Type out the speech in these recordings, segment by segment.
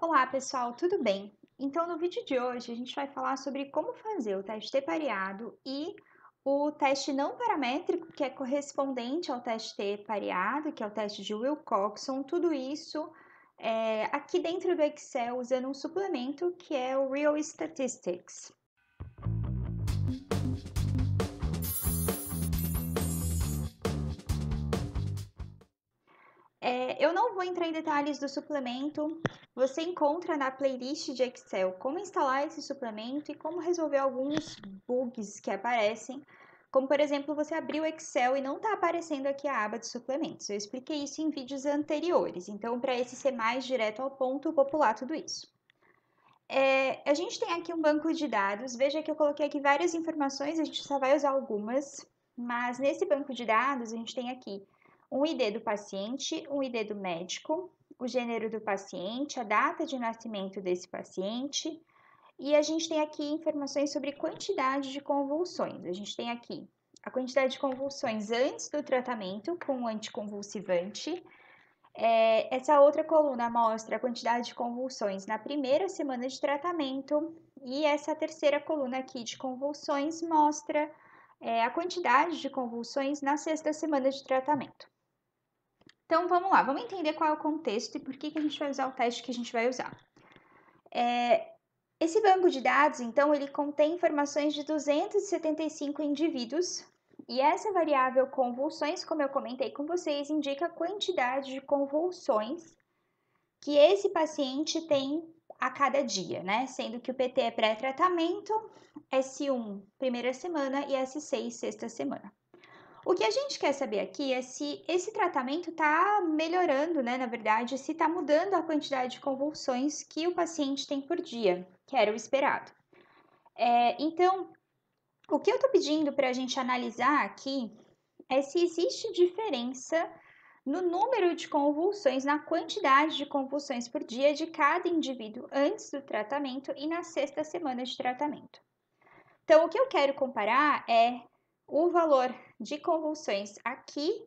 Olá pessoal, tudo bem? Então no vídeo de hoje a gente vai falar sobre como fazer o teste T pareado e o teste não paramétrico, que é correspondente ao teste T pareado, que é o teste de Wilcoxon, tudo isso é, aqui dentro do Excel usando um suplemento que é o Real Statistics. eu não vou entrar em detalhes do suplemento, você encontra na playlist de Excel como instalar esse suplemento e como resolver alguns bugs que aparecem, como por exemplo você abriu o Excel e não está aparecendo aqui a aba de suplementos. Eu expliquei isso em vídeos anteriores, então para esse ser mais direto ao ponto, vou pular tudo isso. É, a gente tem aqui um banco de dados, veja que eu coloquei aqui várias informações, a gente só vai usar algumas, mas nesse banco de dados a gente tem aqui um ID do paciente, um ID do médico, o gênero do paciente, a data de nascimento desse paciente. E a gente tem aqui informações sobre quantidade de convulsões. A gente tem aqui a quantidade de convulsões antes do tratamento com o anticonvulsivante. É, essa outra coluna mostra a quantidade de convulsões na primeira semana de tratamento. E essa terceira coluna aqui de convulsões mostra é, a quantidade de convulsões na sexta semana de tratamento. Então vamos lá, vamos entender qual é o contexto e por que, que a gente vai usar o teste que a gente vai usar. É, esse banco de dados, então, ele contém informações de 275 indivíduos e essa variável convulsões, como eu comentei com vocês, indica a quantidade de convulsões que esse paciente tem a cada dia, né? Sendo que o PT é pré-tratamento, S1 primeira semana e S6 sexta semana. O que a gente quer saber aqui é se esse tratamento está melhorando, né? Na verdade, se está mudando a quantidade de convulsões que o paciente tem por dia, que era o esperado. É, então, o que eu estou pedindo para a gente analisar aqui é se existe diferença no número de convulsões, na quantidade de convulsões por dia de cada indivíduo antes do tratamento e na sexta semana de tratamento. Então, o que eu quero comparar é o valor de convulsões aqui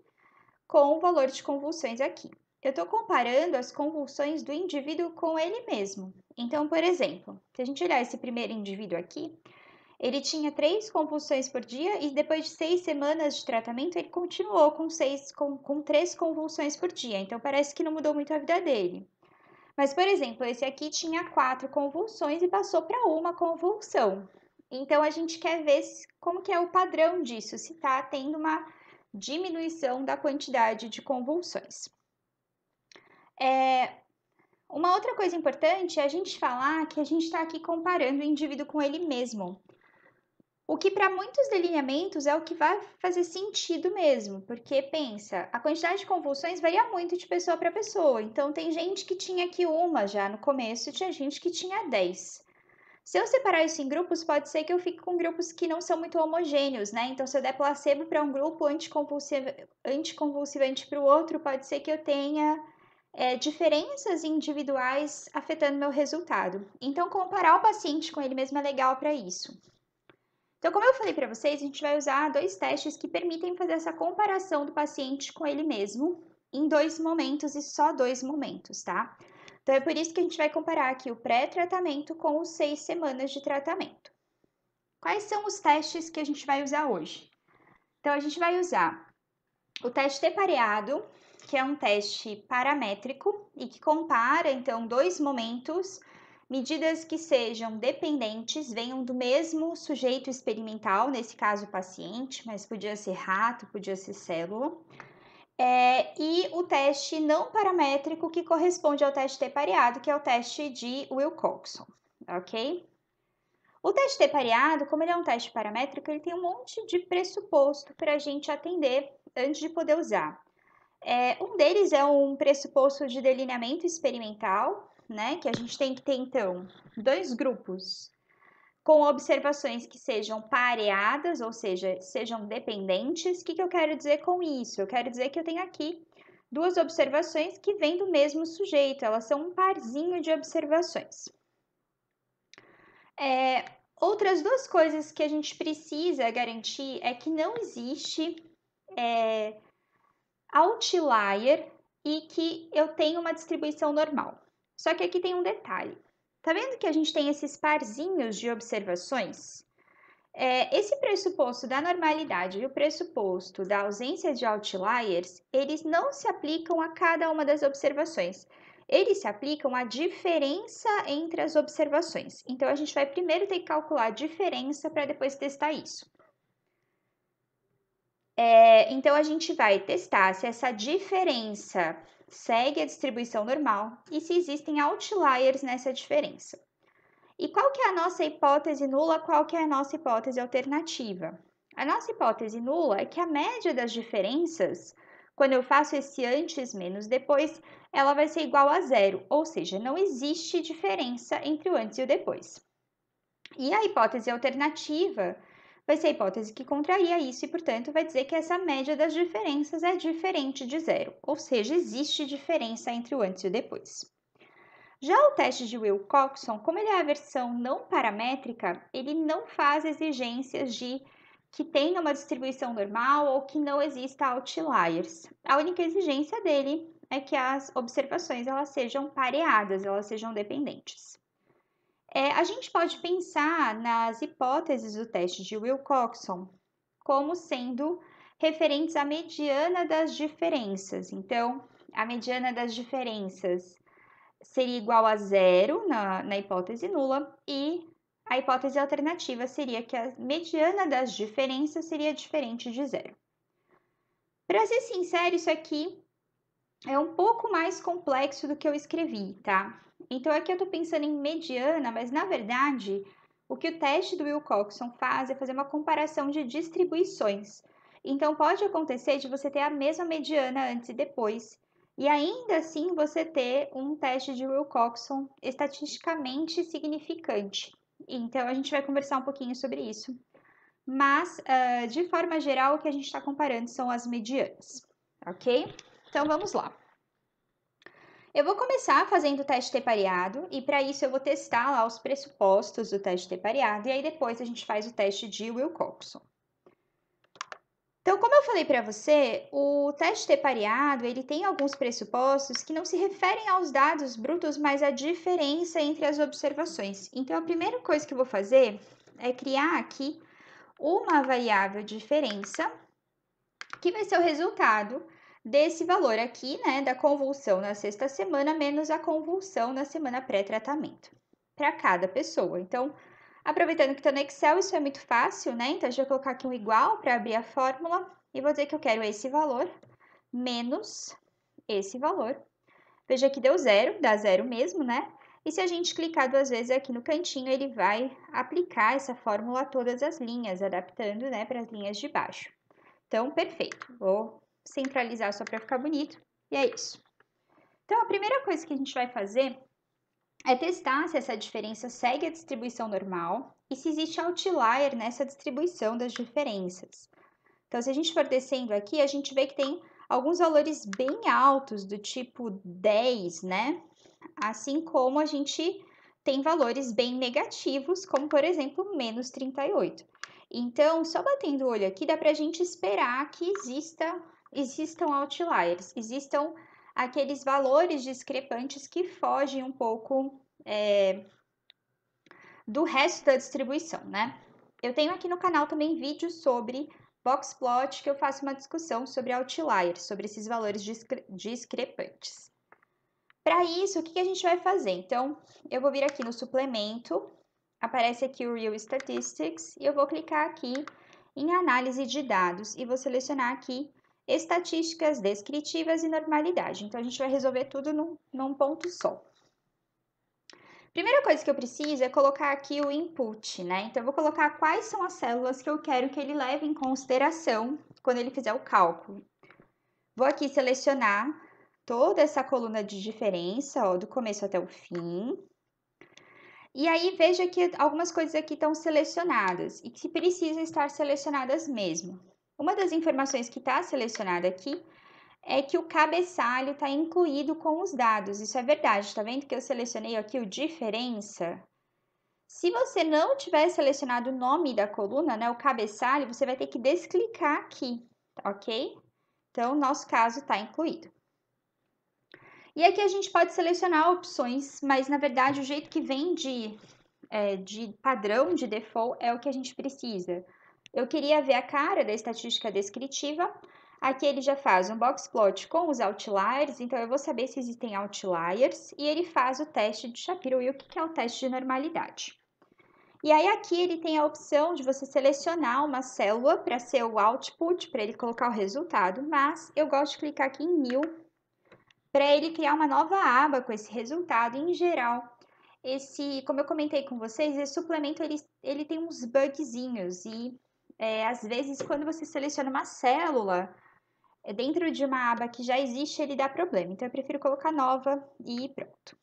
com o valor de convulsões aqui. Eu estou comparando as convulsões do indivíduo com ele mesmo. Então, por exemplo, se a gente olhar esse primeiro indivíduo aqui, ele tinha três convulsões por dia e depois de seis semanas de tratamento ele continuou com, seis, com, com três convulsões por dia. Então, parece que não mudou muito a vida dele. Mas, por exemplo, esse aqui tinha quatro convulsões e passou para uma convulsão. Então a gente quer ver como que é o padrão disso, se está tendo uma diminuição da quantidade de convulsões. É, uma outra coisa importante é a gente falar que a gente está aqui comparando o indivíduo com ele mesmo. O que para muitos delineamentos é o que vai fazer sentido mesmo, porque pensa, a quantidade de convulsões varia muito de pessoa para pessoa. Então tem gente que tinha aqui uma já no começo, tinha gente que tinha 10. Se eu separar isso em grupos, pode ser que eu fique com grupos que não são muito homogêneos, né? Então, se eu der placebo para um grupo, anticonvulsiva, anticonvulsivante para o outro, pode ser que eu tenha é, diferenças individuais afetando meu resultado. Então, comparar o paciente com ele mesmo é legal para isso. Então, como eu falei para vocês, a gente vai usar dois testes que permitem fazer essa comparação do paciente com ele mesmo em dois momentos e só dois momentos, tá? Então, é por isso que a gente vai comparar aqui o pré-tratamento com os seis semanas de tratamento. Quais são os testes que a gente vai usar hoje? Então, a gente vai usar o teste de pareado, que é um teste paramétrico e que compara, então, dois momentos, medidas que sejam dependentes, venham do mesmo sujeito experimental, nesse caso paciente, mas podia ser rato, podia ser célula é, e o teste não paramétrico que corresponde ao teste T pareado, que é o teste de Wilcoxon, ok? O teste T pareado, como ele é um teste paramétrico, ele tem um monte de pressuposto para a gente atender antes de poder usar. É, um deles é um pressuposto de delineamento experimental, né? Que a gente tem que ter, então, dois grupos com observações que sejam pareadas, ou seja, sejam dependentes. O que, que eu quero dizer com isso? Eu quero dizer que eu tenho aqui duas observações que vêm do mesmo sujeito, elas são um parzinho de observações. É, outras duas coisas que a gente precisa garantir é que não existe é, outlier e que eu tenho uma distribuição normal. Só que aqui tem um detalhe. Tá vendo que a gente tem esses parzinhos de observações? É, esse pressuposto da normalidade e o pressuposto da ausência de outliers, eles não se aplicam a cada uma das observações. Eles se aplicam à diferença entre as observações. Então, a gente vai primeiro ter que calcular a diferença para depois testar isso. É, então, a gente vai testar se essa diferença segue a distribuição normal e se existem outliers nessa diferença. E qual que é a nossa hipótese nula, qual que é a nossa hipótese alternativa? A nossa hipótese nula é que a média das diferenças, quando eu faço esse antes menos depois, ela vai ser igual a zero, ou seja, não existe diferença entre o antes e o depois. E a hipótese alternativa vai ser a hipótese que contraria isso e, portanto, vai dizer que essa média das diferenças é diferente de zero, ou seja, existe diferença entre o antes e o depois. Já o teste de Wilcoxon, como ele é a versão não paramétrica, ele não faz exigências de que tenha uma distribuição normal ou que não exista outliers. A única exigência dele é que as observações elas sejam pareadas, elas sejam dependentes. É, a gente pode pensar nas hipóteses do teste de Wilcoxon como sendo referentes à mediana das diferenças. Então, a mediana das diferenças seria igual a zero na, na hipótese nula e a hipótese alternativa seria que a mediana das diferenças seria diferente de zero. Para ser sincero, isso aqui é um pouco mais complexo do que eu escrevi, tá? Então aqui é eu estou pensando em mediana, mas na verdade o que o teste do Wilcoxon faz é fazer uma comparação de distribuições. Então pode acontecer de você ter a mesma mediana antes e depois, e ainda assim você ter um teste de Wilcoxon estatisticamente significante. Então a gente vai conversar um pouquinho sobre isso. Mas, uh, de forma geral, o que a gente está comparando são as medianas, ok? Então vamos lá. Eu vou começar fazendo o teste T pareado e para isso eu vou testar lá os pressupostos do teste T pareado e aí depois a gente faz o teste de Wilcoxon. Então, como eu falei para você, o teste T pareado, ele tem alguns pressupostos que não se referem aos dados brutos, mas à diferença entre as observações. Então, a primeira coisa que eu vou fazer é criar aqui uma variável diferença, que vai ser o resultado desse valor aqui, né, da convulsão na sexta semana menos a convulsão na semana pré-tratamento, para cada pessoa. Então, aproveitando que estou no Excel, isso é muito fácil, né? Então, já vou colocar aqui um igual para abrir a fórmula e vou dizer que eu quero esse valor menos esse valor. Veja que deu zero, dá zero mesmo, né? E se a gente clicar duas vezes aqui no cantinho, ele vai aplicar essa fórmula a todas as linhas, adaptando né, para as linhas de baixo. Então, perfeito. Vou centralizar só para ficar bonito. E é isso. Então, a primeira coisa que a gente vai fazer é testar se essa diferença segue a distribuição normal e se existe outlier nessa distribuição das diferenças. Então, se a gente for descendo aqui, a gente vê que tem alguns valores bem altos, do tipo 10, né? Assim como a gente tem valores bem negativos, como por exemplo, menos 38. Então, só batendo o olho aqui, dá para a gente esperar que exista existam outliers, existam aqueles valores discrepantes que fogem um pouco é, do resto da distribuição, né? Eu tenho aqui no canal também vídeos sobre boxplot que eu faço uma discussão sobre outliers, sobre esses valores discre discrepantes. Para isso, o que, que a gente vai fazer? Então, eu vou vir aqui no suplemento, aparece aqui o Real Statistics, e eu vou clicar aqui em análise de dados e vou selecionar aqui estatísticas, descritivas e normalidade. Então, a gente vai resolver tudo num, num ponto só. Primeira coisa que eu preciso é colocar aqui o input, né? Então, eu vou colocar quais são as células que eu quero que ele leve em consideração quando ele fizer o cálculo. Vou aqui selecionar toda essa coluna de diferença, ó, do começo até o fim. E aí, veja que algumas coisas aqui estão selecionadas e que precisam estar selecionadas mesmo. Uma das informações que está selecionada aqui é que o cabeçalho está incluído com os dados. Isso é verdade, está vendo que eu selecionei aqui o diferença? Se você não tiver selecionado o nome da coluna, né, o cabeçalho, você vai ter que desclicar aqui, ok? Então, nosso caso está incluído. E aqui a gente pode selecionar opções, mas na verdade o jeito que vem de, é, de padrão, de default, é o que a gente precisa. Eu queria ver a cara da estatística descritiva. Aqui ele já faz um box plot com os outliers, então eu vou saber se existem outliers, e ele faz o teste de Shapiro-Wilk, que é o teste de normalidade. E aí aqui ele tem a opção de você selecionar uma célula para ser o output, para ele colocar o resultado, mas eu gosto de clicar aqui em new para ele criar uma nova aba com esse resultado. Em geral, esse, como eu comentei com vocês, esse suplemento ele, ele tem uns bugzinhos e é, às vezes, quando você seleciona uma célula é dentro de uma aba que já existe, ele dá problema. Então, eu prefiro colocar nova e pronto.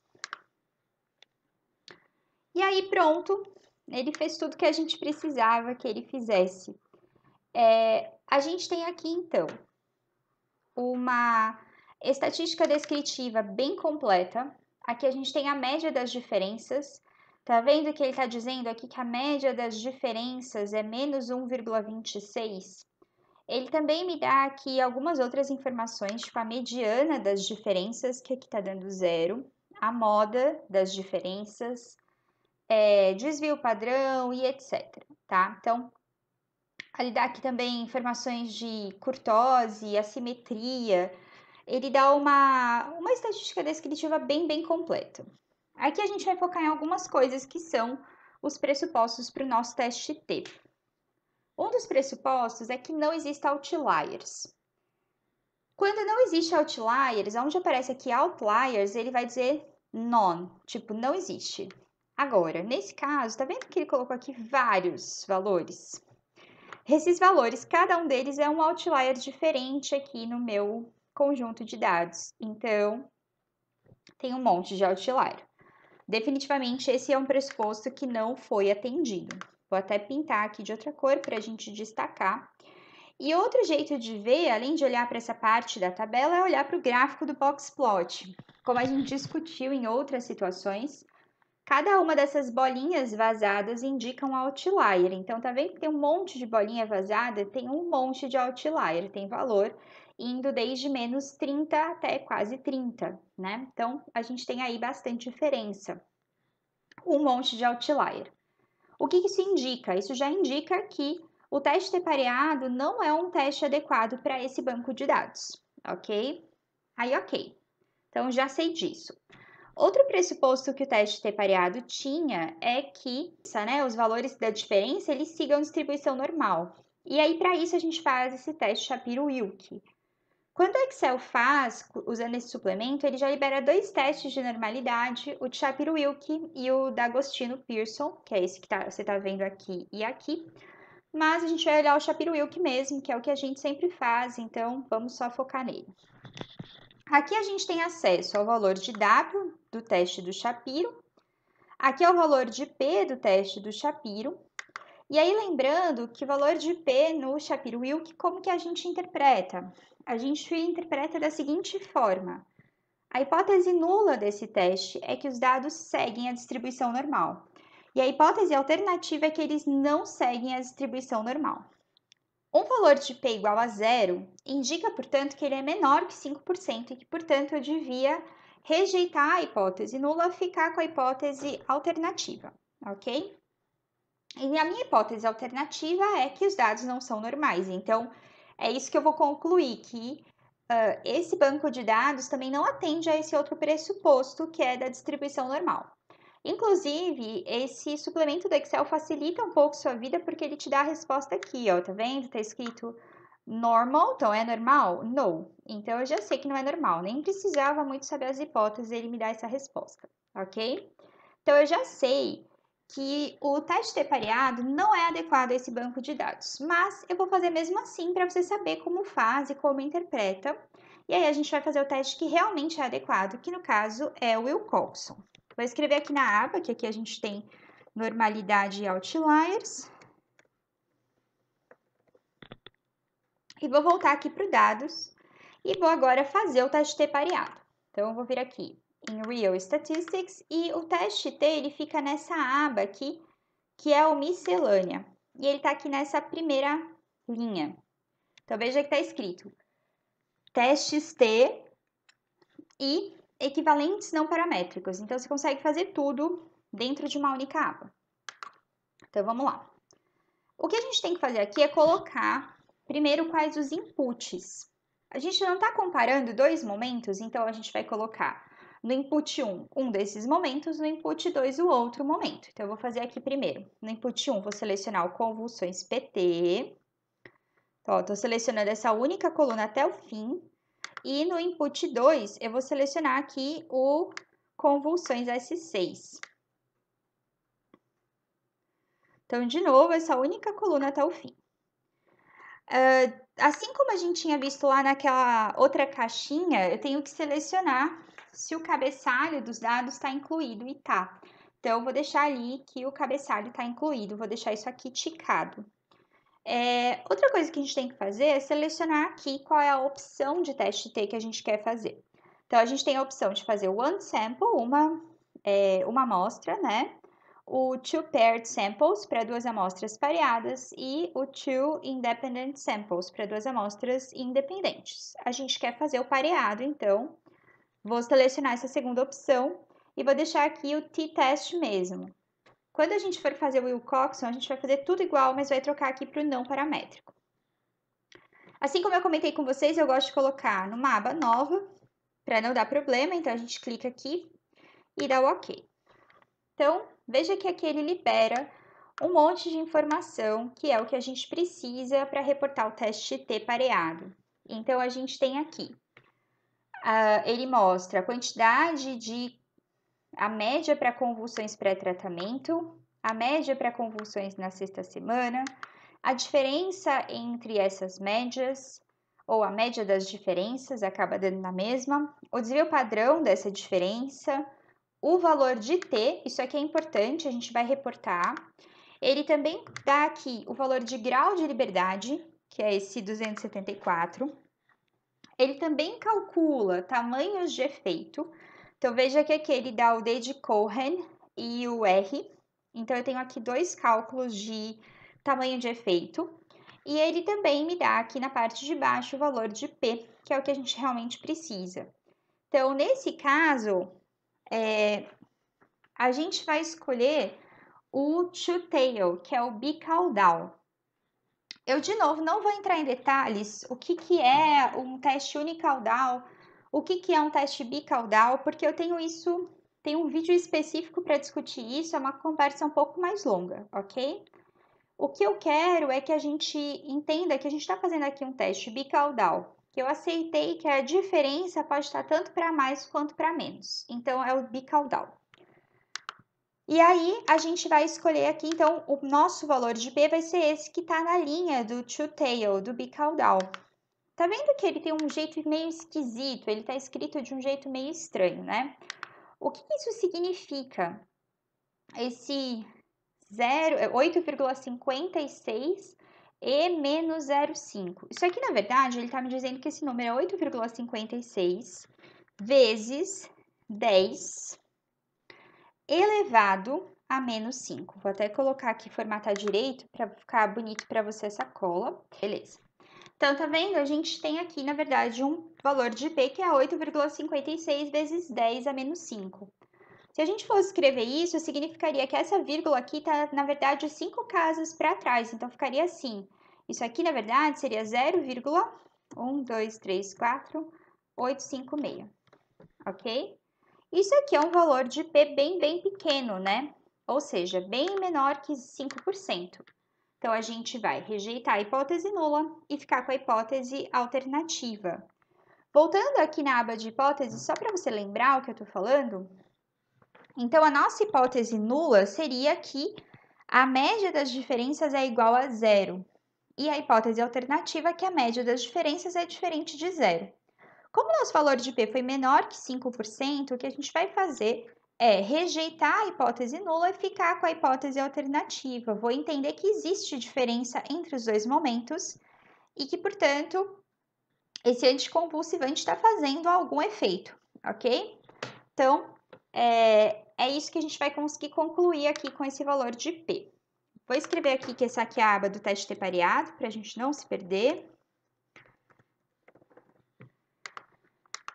E aí, pronto, ele fez tudo que a gente precisava que ele fizesse. É, a gente tem aqui, então, uma estatística descritiva bem completa. Aqui a gente tem a média das diferenças Tá vendo que ele está dizendo aqui que a média das diferenças é menos 1,26? Ele também me dá aqui algumas outras informações, tipo a mediana das diferenças, que aqui está dando zero, a moda das diferenças, é, desvio padrão e etc. Tá? Então, ele dá aqui também informações de curtose, assimetria. Ele dá uma, uma estatística descritiva bem, bem completa. Aqui a gente vai focar em algumas coisas que são os pressupostos para o nosso teste T. Um dos pressupostos é que não exista outliers. Quando não existe outliers, onde aparece aqui outliers, ele vai dizer non, tipo não existe. Agora, nesse caso, tá vendo que ele colocou aqui vários valores? Esses valores, cada um deles é um outlier diferente aqui no meu conjunto de dados. Então, tem um monte de outlier. Definitivamente, esse é um pressuposto que não foi atendido. Vou até pintar aqui de outra cor para a gente destacar. E outro jeito de ver, além de olhar para essa parte da tabela, é olhar para o gráfico do box plot. Como a gente discutiu em outras situações, cada uma dessas bolinhas vazadas indica um outlier. Então, tá vendo que tem um monte de bolinha vazada? Tem um monte de outlier, tem valor indo desde menos 30 até quase 30, né? Então, a gente tem aí bastante diferença. Um monte de outlier. O que isso indica? Isso já indica que o teste de pareado não é um teste adequado para esse banco de dados, ok? Aí, ok. Então, já sei disso. Outro pressuposto que o teste de pareado tinha é que né, os valores da diferença eles sigam distribuição normal. E aí, para isso, a gente faz esse teste Shapiro-Wilk, quando o Excel faz, usando esse suplemento, ele já libera dois testes de normalidade, o de Shapiro-Wilk e o da Agostino Pearson, que é esse que tá, você está vendo aqui e aqui. Mas a gente vai olhar o Shapiro-Wilk mesmo, que é o que a gente sempre faz, então vamos só focar nele. Aqui a gente tem acesso ao valor de W do teste do Shapiro, aqui é o valor de P do teste do Shapiro, e aí lembrando que o valor de P no Shapiro-Wilk, como que a gente interpreta? a gente interpreta da seguinte forma: a hipótese nula desse teste é que os dados seguem a distribuição normal, e a hipótese alternativa é que eles não seguem a distribuição normal. Um valor de p igual a zero indica, portanto, que ele é menor que 5% e que, portanto, eu devia rejeitar a hipótese nula, ficar com a hipótese alternativa, ok? E a minha hipótese alternativa é que os dados não são normais, então é isso que eu vou concluir, que uh, esse banco de dados também não atende a esse outro pressuposto que é da distribuição normal. Inclusive, esse suplemento do Excel facilita um pouco sua vida porque ele te dá a resposta aqui, ó, tá vendo? Tá escrito normal, então é normal? No. Então eu já sei que não é normal, nem precisava muito saber as hipóteses, ele me dá essa resposta, ok? Então eu já sei que o teste t pareado não é adequado a esse banco de dados, mas eu vou fazer mesmo assim para você saber como faz e como interpreta. E aí a gente vai fazer o teste que realmente é adequado, que no caso é o Wilcoxon. Vou escrever aqui na aba, que aqui a gente tem normalidade e outliers. E vou voltar aqui para o dados e vou agora fazer o teste t pareado. Então eu vou vir aqui em Real Statistics e o teste T ele fica nessa aba aqui, que é o miscelânea. E ele está aqui nessa primeira linha. Então veja que está escrito testes T e equivalentes não paramétricos. Então você consegue fazer tudo dentro de uma única aba. Então vamos lá. O que a gente tem que fazer aqui é colocar primeiro quais os inputs. A gente não está comparando dois momentos, então a gente vai colocar no input 1, um desses momentos, no input 2, o outro momento. Então, eu vou fazer aqui primeiro. No input 1, vou selecionar o convulsões PT. Então, estou selecionando essa única coluna até o fim. E no input 2, eu vou selecionar aqui o convulsões S6. Então, de novo, essa única coluna até o fim. Uh, assim como a gente tinha visto lá naquela outra caixinha, eu tenho que selecionar se o cabeçalho dos dados está incluído e tá. Então, vou deixar ali que o cabeçalho está incluído, vou deixar isso aqui ticado. É, outra coisa que a gente tem que fazer é selecionar aqui qual é a opção de teste T que a gente quer fazer. Então, a gente tem a opção de fazer o one sample, uma, é, uma amostra, né? O two paired samples, para duas amostras pareadas, e o two independent samples, para duas amostras independentes. A gente quer fazer o pareado, então, Vou selecionar essa segunda opção e vou deixar aqui o t-test mesmo. Quando a gente for fazer o Wilcoxon, a gente vai fazer tudo igual, mas vai trocar aqui para o não paramétrico. Assim como eu comentei com vocês, eu gosto de colocar numa aba nova, para não dar problema, então a gente clica aqui e dá o OK. Então, veja que aqui ele libera um monte de informação, que é o que a gente precisa para reportar o teste T pareado. Então, a gente tem aqui uh, ele mostra a quantidade de. a média para convulsões pré-tratamento, a média para convulsões na sexta semana, a diferença entre essas médias, ou a média das diferenças, acaba dando na mesma, o desvio padrão dessa diferença, o valor de T, isso aqui é importante, a gente vai reportar. Ele também dá aqui o valor de grau de liberdade, que é esse 274. Ele também calcula tamanhos de efeito. Então, veja que aqui ele dá o D de Cohen e o R. Então, eu tenho aqui dois cálculos de tamanho de efeito. E ele também me dá aqui na parte de baixo o valor de P, que é o que a gente realmente precisa. Então, nesse caso, é, a gente vai escolher o two-tail, que é o bicaudal. Eu, de novo, não vou entrar em detalhes o que, que é um teste unicaudal, o que, que é um teste bicaudal, porque eu tenho isso, tem um vídeo específico para discutir isso, é uma conversa um pouco mais longa, ok? O que eu quero é que a gente entenda que a gente está fazendo aqui um teste bicaudal, que eu aceitei que a diferença pode estar tanto para mais quanto para menos. Então, é o bicaudal. E aí, a gente vai escolher aqui, então, o nosso valor de B vai ser esse que está na linha do two-tail, do bicaudal. Tá vendo que ele tem um jeito meio esquisito, ele está escrito de um jeito meio estranho, né? O que isso significa? Esse 8,56 é, e menos 0,5. Isso aqui, na verdade, ele está me dizendo que esse número é 8,56 vezes 10 elevado a menos 5. Vou até colocar aqui, formatar direito, para ficar bonito para você essa cola. Beleza. Então, tá vendo? A gente tem aqui, na verdade, um valor de P que é 8,56 vezes 10 a menos 5. Se a gente fosse escrever isso, significaria que essa vírgula aqui está na verdade, 5 casas para trás. Então, ficaria assim. Isso aqui, na verdade, seria 0,1, 2, 3, 4, 8, 5, 6. Ok? Isso aqui é um valor de P bem, bem pequeno, né? Ou seja, bem menor que 5%. Então, a gente vai rejeitar a hipótese nula e ficar com a hipótese alternativa. Voltando aqui na aba de hipótese, só para você lembrar o que eu estou falando. Então, a nossa hipótese nula seria que a média das diferenças é igual a zero. E a hipótese alternativa é que a média das diferenças é diferente de zero. Como nosso valor de P foi menor que 5%, o que a gente vai fazer é rejeitar a hipótese nula e ficar com a hipótese alternativa. Vou entender que existe diferença entre os dois momentos e que, portanto, esse anticonvulsivante está fazendo algum efeito, ok? Então, é, é isso que a gente vai conseguir concluir aqui com esse valor de P. Vou escrever aqui que essa aqui é a aba do teste t pareado, para a gente não se perder.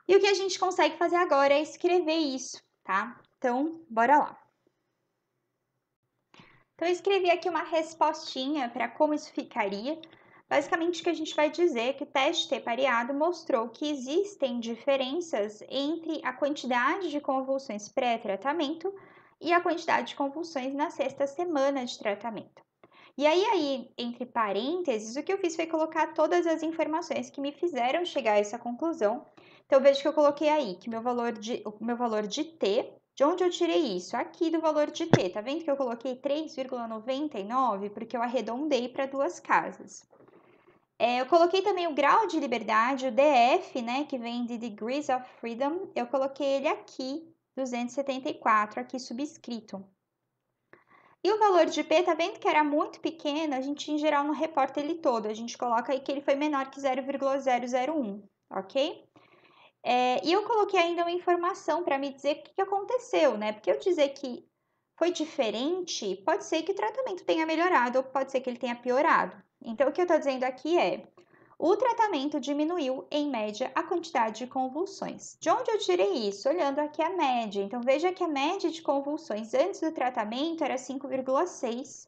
E o que a gente consegue fazer agora é escrever isso, tá? Então, bora lá. Então, eu escrevi aqui uma respostinha para como isso ficaria. Basicamente, o que a gente vai dizer é que o teste T pareado mostrou que existem diferenças entre a quantidade de convulsões pré-tratamento e a quantidade de convulsões na sexta semana de tratamento. E aí, aí, entre parênteses, o que eu fiz foi colocar todas as informações que me fizeram chegar a essa conclusão, então, veja que eu coloquei aí que meu valor de, o meu valor de T, de onde eu tirei isso? Aqui do valor de T, tá vendo que eu coloquei 3,99 porque eu arredondei para duas casas. É, eu coloquei também o grau de liberdade, o DF, né, que vem de Degrees of Freedom, eu coloquei ele aqui, 274, aqui subscrito. E o valor de P, tá vendo que era muito pequeno, a gente em geral não reporta ele todo, a gente coloca aí que ele foi menor que 0,001, ok? É, e eu coloquei ainda uma informação para me dizer o que, aconteceu, né? Porque eu dizer que foi diferente, pode ser que o tratamento tenha melhorado ou pode ser que ele tenha piorado. Então, o que eu estou dizendo aqui é: o tratamento diminuiu, em média, a quantidade de convulsões. De onde eu tirei isso? Olhando aqui a média. Então, veja que a média de convulsões antes do tratamento era 5,6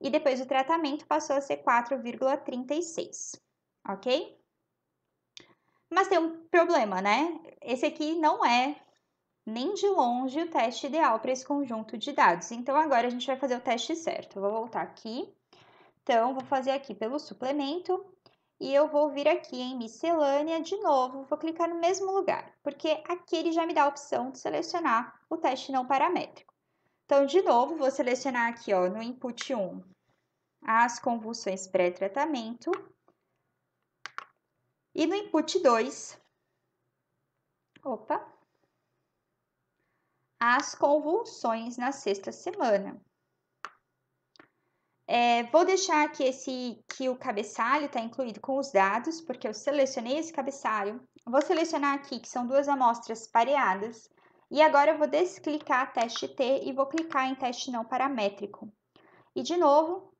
e depois do tratamento passou a ser 4,36, ok? Mas tem um problema, né? Esse aqui não é nem de longe o teste ideal para esse conjunto de dados. Então, agora a gente vai fazer o teste certo. Eu vou voltar aqui. Então, vou fazer aqui pelo suplemento e eu vou vir aqui em miscelânea de novo, vou clicar no mesmo lugar, porque aqui ele já me dá a opção de selecionar o teste não paramétrico. Então, de novo, vou selecionar aqui ó, no input 1 as convulsões pré-tratamento e no input 2, opa, as convulsões na sexta semana. É, vou deixar aqui esse, que o cabeçalho está incluído com os dados, porque eu selecionei esse cabeçalho. Vou selecionar aqui que são duas amostras pareadas. E agora eu vou desclicar teste T e vou clicar em teste não paramétrico. E de novo,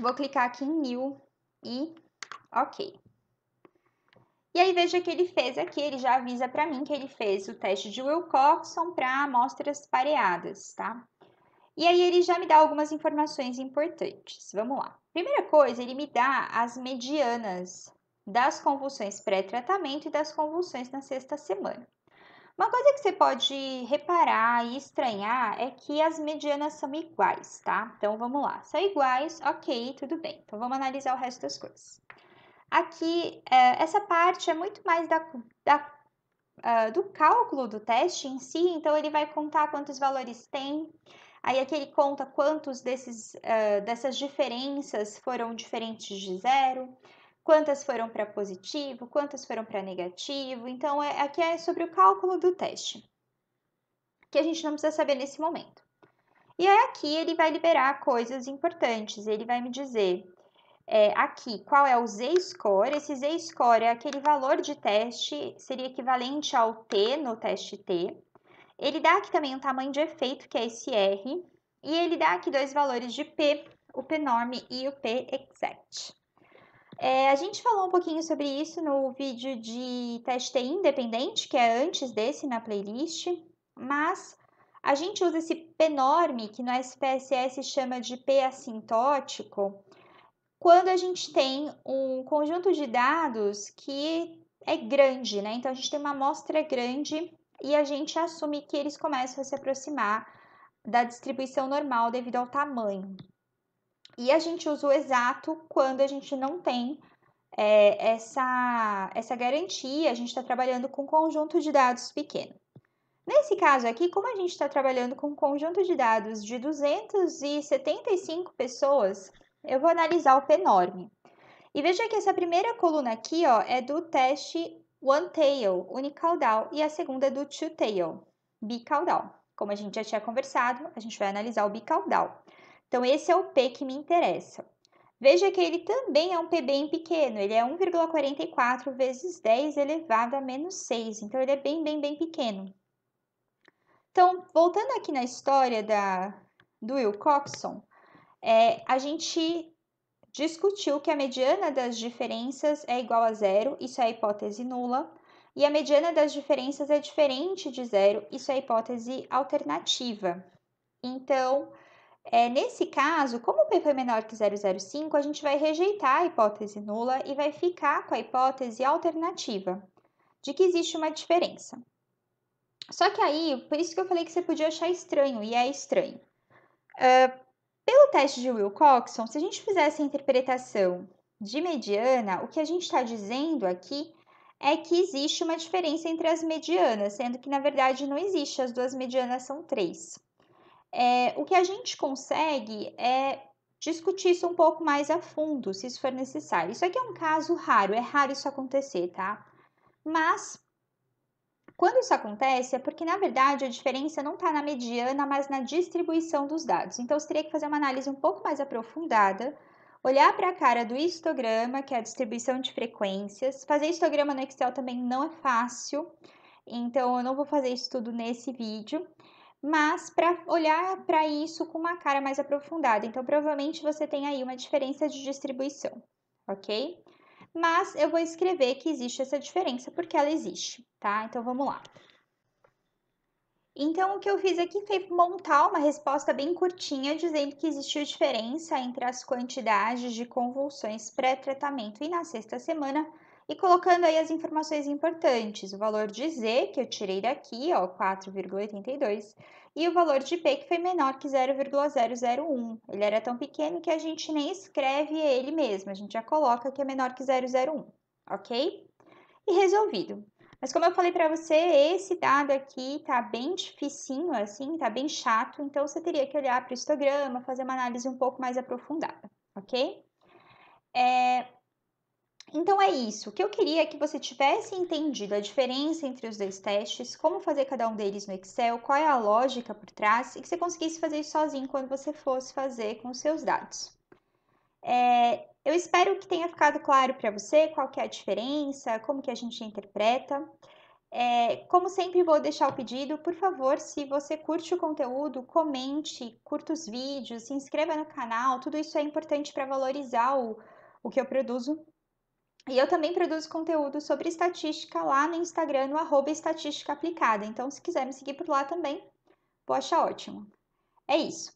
vou clicar aqui em New e OK. E aí veja que ele fez aqui, ele já avisa para mim que ele fez o teste de Wilcoxon para amostras pareadas, tá? E aí ele já me dá algumas informações importantes. Vamos lá. Primeira coisa, ele me dá as medianas das convulsões pré-tratamento e das convulsões na sexta semana. Uma coisa que você pode reparar e estranhar é que as medianas são iguais, tá? Então vamos lá. São iguais, ok, tudo bem. Então vamos analisar o resto das coisas. Aqui, é, essa parte é muito mais da, da, ah, do cálculo do teste em si, então ele vai contar quantos valores tem, aí aqui ele conta quantos desses, ah, dessas diferenças foram diferentes de zero, quantas foram para positivo, quantas foram para negativo, então é, aqui é sobre o cálculo do teste, que a gente não precisa saber nesse momento. E aí aqui ele vai liberar coisas importantes, ele vai me dizer é, aqui qual é o Z-score. Esse Z-score é aquele valor de teste, seria equivalente ao T no teste T. Ele dá aqui também um tamanho de efeito, que é esse R, e ele dá aqui dois valores de P, o P-norm e o P-exact. É, a gente falou um pouquinho sobre isso no vídeo de teste T independente, que é antes desse na playlist, mas a gente usa esse p norme que no SPSS chama de P assintótico, quando a gente tem um conjunto de dados que é grande, né? Então a gente tem uma amostra grande e a gente assume que eles começam a se aproximar da distribuição normal devido ao tamanho. E a gente usa o exato quando a gente não tem é, essa, essa garantia, a gente está trabalhando com um conjunto de dados pequeno. Nesse caso aqui, como a gente está trabalhando com um conjunto de dados de 275 pessoas, eu vou analisar o P-norm. E veja que essa primeira coluna aqui ó, é do teste one tail, unicaudal, e a segunda é do two tail, bicaudal. Como a gente já tinha conversado, a gente vai analisar o bicaudal. Então, esse é o P que me interessa. Veja que ele também é um P bem pequeno, ele é 1,44 vezes 10 elevado a menos 6, então ele é bem, bem, bem pequeno. Então, voltando aqui na história da, do Coxon, é, a gente discutiu que a mediana das diferenças é igual a zero, isso é a hipótese nula, e a mediana das diferenças é diferente de zero, isso é a hipótese alternativa. Então, é, nesse caso, como o p foi menor que 0,05, a gente vai rejeitar a hipótese nula e vai ficar com a hipótese alternativa, de que existe uma diferença. Só que aí, por isso que eu falei que você podia achar estranho, e é estranho. Uh, pelo teste de Wilcoxon, se a gente fizesse a interpretação de mediana, o que a gente está dizendo aqui é que existe uma diferença entre as medianas, sendo que na verdade não existe, as duas medianas são três. É, o que a gente consegue é discutir isso um pouco mais a fundo, se isso for necessário. Isso aqui é um caso raro, é raro isso acontecer, tá? Mas quando isso acontece, é porque na verdade a diferença não está na mediana, mas na distribuição dos dados. Então você teria que fazer uma análise um pouco mais aprofundada, olhar para a cara do histograma, que é a distribuição de frequências. Fazer histograma no Excel também não é fácil, então eu não vou fazer isso tudo nesse vídeo. Mas para olhar para isso com uma cara mais aprofundada, então provavelmente você tem aí uma diferença de distribuição, ok? mas eu vou escrever que existe essa diferença porque ela existe, tá? Então vamos lá. Então, o que eu fiz aqui foi montar uma resposta bem curtinha, dizendo que existiu diferença entre as quantidades de convulsões pré-tratamento e na sexta semana, e colocando aí as informações importantes, o valor de Z que eu tirei daqui, ó, 4,82, e o valor de P que foi menor que 0,001. Ele era tão pequeno que a gente nem escreve ele mesmo, a gente já coloca que é menor que 001, ok? E resolvido. Mas como eu falei para você, esse dado aqui tá bem dificinho assim, tá bem chato, então você teria que olhar para o histograma, fazer uma análise um pouco mais aprofundada, ok? É, então é isso. O que eu queria é que você tivesse entendido a diferença entre os dois testes, como fazer cada um deles no Excel, qual é a lógica por trás e que você conseguisse fazer isso sozinho quando você fosse fazer com os seus dados. É, eu espero que tenha ficado claro para você qual que é a diferença, como que a gente interpreta. É, como sempre, vou deixar o pedido, por favor, se você curte o conteúdo, comente, curta os vídeos, se inscreva no canal, tudo isso é importante para valorizar o, o que eu produzo e eu também produzo conteúdo sobre estatística lá no Instagram, no arroba estatística aplicada. Então, se quiser me seguir por lá também, vou ótimo. É isso.